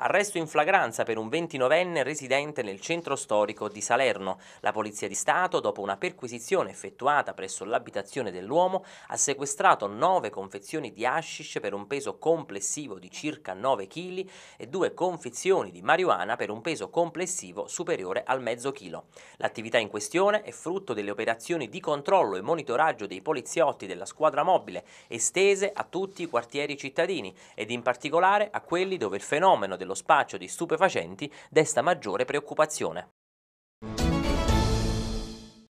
Arresto in flagranza per un 29enne residente nel centro storico di Salerno. La Polizia di Stato, dopo una perquisizione effettuata presso l'abitazione dell'uomo, ha sequestrato nove confezioni di hashish per un peso complessivo di circa 9 kg e due confezioni di marijuana per un peso complessivo superiore al mezzo chilo. L'attività in questione è frutto delle operazioni di controllo e monitoraggio dei poliziotti della squadra mobile estese a tutti i quartieri cittadini ed in particolare a quelli dove il fenomeno del dello spaccio di stupefacenti desta maggiore preoccupazione.